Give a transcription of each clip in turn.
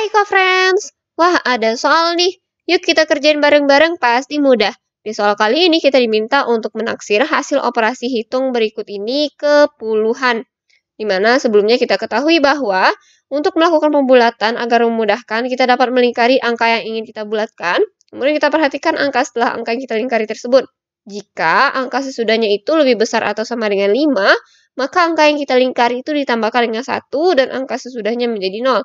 Hai co-friends, wah ada soal nih, yuk kita kerjain bareng-bareng pasti mudah. Di soal kali ini kita diminta untuk menaksir hasil operasi hitung berikut ini ke puluhan. Dimana sebelumnya kita ketahui bahwa untuk melakukan pembulatan agar memudahkan kita dapat melingkari angka yang ingin kita bulatkan. Kemudian kita perhatikan angka setelah angka yang kita lingkari tersebut. Jika angka sesudahnya itu lebih besar atau sama dengan 5, maka angka yang kita lingkari itu ditambahkan dengan 1 dan angka sesudahnya menjadi 0.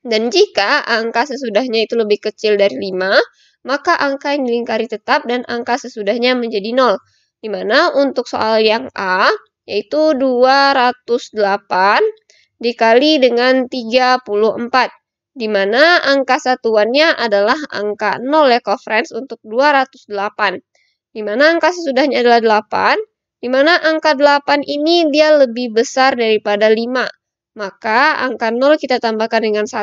Dan jika angka sesudahnya itu lebih kecil dari 5, maka angka yang dilingkari tetap dan angka sesudahnya menjadi 0. Dimana untuk soal yang A, yaitu 208 dikali dengan 34. Dimana angka satuannya adalah angka 0 ya, friends, untuk 208. Dimana angka sesudahnya adalah 8, dimana angka 8 ini dia lebih besar daripada 5 maka angka 0 kita tambahkan dengan 1,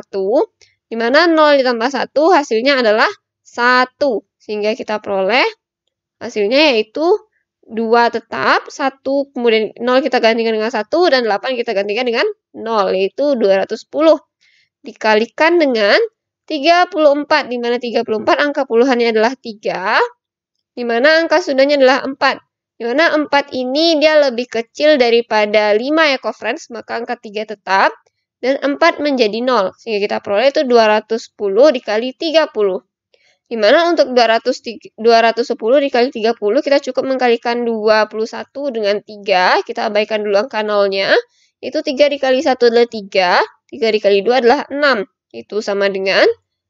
di mana 0 ditambah 1 hasilnya adalah 1. Sehingga kita peroleh hasilnya yaitu 2 tetap, 1 kemudian 0 kita gantikan dengan 1, dan 8 kita gantikan dengan 0, yaitu 210. Dikalikan dengan 34, di mana 34 angka puluhannya adalah 3, di mana angka sudahnya adalah 4. Karena 4 ini dia lebih kecil daripada 5 ya friends, maka angka 3 tetap. Dan 4 menjadi 0, sehingga kita peroleh itu 210 dikali 30. Dimana untuk 200, 210 dikali 30, kita cukup mengkalikan 21 dengan 3, kita abaikan dulu angka 0-nya. Itu 3 dikali 1 adalah 3, 3 dikali 2 adalah 6, itu sama dengan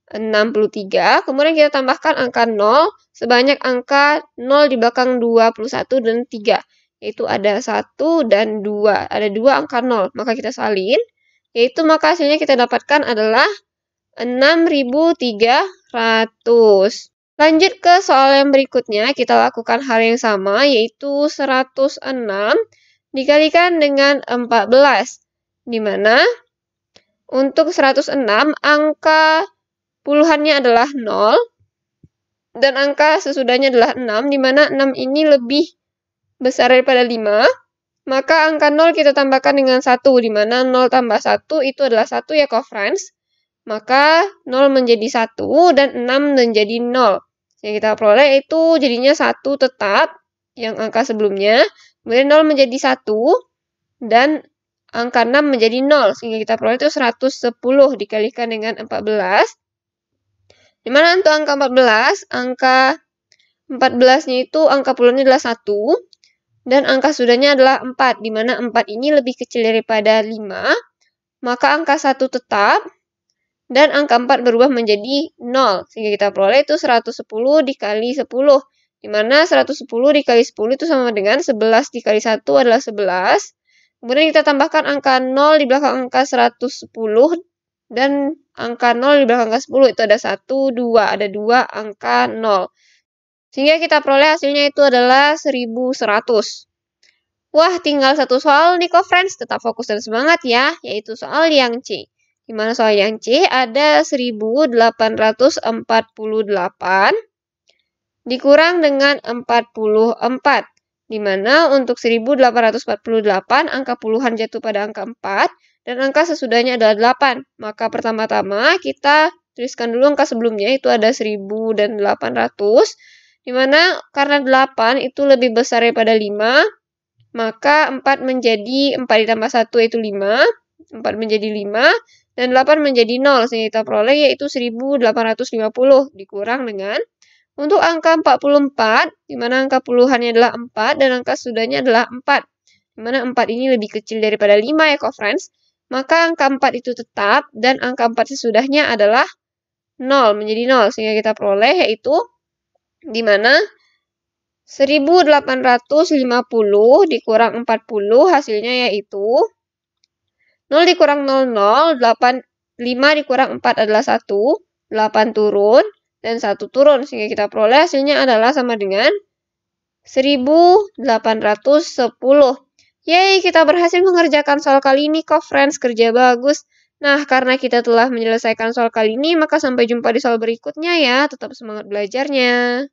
63. Kemudian kita tambahkan angka 0 sebanyak angka 0 di belakang 21 dan 3. Yaitu ada 1 dan 2. Ada 2 angka 0. Maka kita salin. Yaitu maka hasilnya kita dapatkan adalah 6300. Lanjut ke soal yang berikutnya, kita lakukan hal yang sama, yaitu 106 dikalikan dengan 14, Dimana untuk 106 angka puluhannya adalah 0, dan angka sesudahnya adalah 6, di mana 6 ini lebih besar daripada 5, maka angka 0 kita tambahkan dengan 1, di mana 0 tambah 1 itu adalah 1 ya friends. Maka 0 menjadi 1 dan 6 menjadi 0. Yang kita peroleh itu jadinya 1 tetap, yang angka sebelumnya, kemudian 0 menjadi 1, dan angka 6 menjadi 0, sehingga kita peroleh itu 110 dikalikan dengan 14, Dimana untuk angka 14, angka 14-nya itu angka puluhannya adalah 1, dan angka sudahnya adalah 4, dimana 4 ini lebih kecil daripada 5, maka angka 1 tetap, dan angka 4 berubah menjadi 0, sehingga kita peroleh itu 110 dikali 10, dimana 110 dikali 10 itu sama dengan 11 dikali 1 adalah 11, kemudian kita tambahkan angka 0 di belakang angka 110, dan angka 0 belakang angka 10 itu ada 1, 2, ada 2 angka 0. Sehingga kita peroleh hasilnya itu adalah 1100. Wah, tinggal satu soal nih kok friends, tetap fokus dan semangat ya, yaitu soal yang C. Di mana soal yang C ada 1848 dikurang dengan 44. Di mana untuk 1848 angka puluhan jatuh pada angka 4, dan angka sesudahnya adalah 8. Maka pertama-tama kita tuliskan dulu angka sebelumnya, itu ada 1000 dan 800, dimana karena 8 itu lebih besar daripada 5, maka 4 menjadi 4 ditambah 1 itu 5, 4 menjadi 5, dan 8 menjadi 0, sehingga kita peroleh yaitu 1850 dikurang dengan untuk angka 44, di mana angka puluhannya adalah 4 dan angka sudahnya adalah 4, di mana 4 ini lebih kecil daripada 5 ya, co-friends. Maka angka 4 itu tetap dan angka 4 sesudahnya adalah 0 menjadi 0 sehingga kita peroleh yaitu di mana 1850 dikurang 40 hasilnya yaitu 0 dikurang 0 0 8 5 dikurang 4 adalah 1 8 turun dan 1 turun sehingga kita peroleh hasilnya adalah sama dengan 1810 Yeay, kita berhasil mengerjakan soal kali ini kok, friends. Kerja bagus. Nah, karena kita telah menyelesaikan soal kali ini, maka sampai jumpa di soal berikutnya ya. Tetap semangat belajarnya.